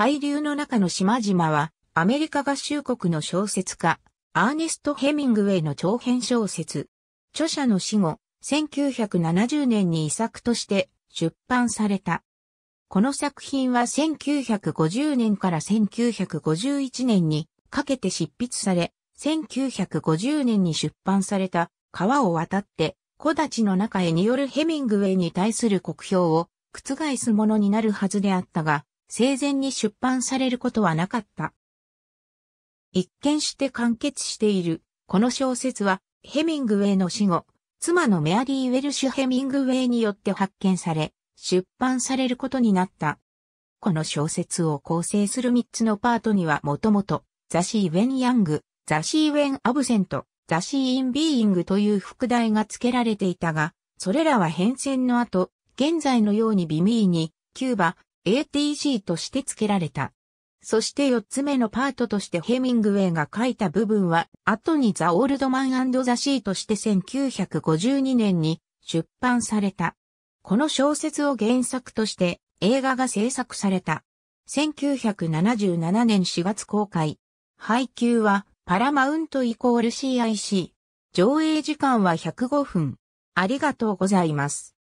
海流の中の島々は、アメリカ合衆国の小説家、アーネスト・ヘミングウェイの長編小説。著者の死後、1970年に遺作として出版された。この作品は1950年から1951年にかけて執筆され、1950年に出版された川を渡って小立の中へによるヘミングウェイに対する国評を覆すものになるはずであったが、生前に出版されることはなかった。一見して完結している、この小説は、ヘミングウェイの死後、妻のメアリー・ウェルシュ・ヘミングウェイによって発見され、出版されることになった。この小説を構成する3つのパートにはもともと、ザ・シー・ウェン・ヤング、ザ・シー・ウェン・アブセント、ザ・シー・イン・ビーイングという副題が付けられていたが、それらは変遷の後、現在のように微ミーに、キューバ、ATC として付けられた。そして4つ目のパートとしてヘミングウェイが書いた部分は、後にザ・オールドマンザ・シーとして1952年に出版された。この小説を原作として映画が制作された。1977年4月公開。配給はパラマウントイコール CIC。上映時間は105分。ありがとうございます。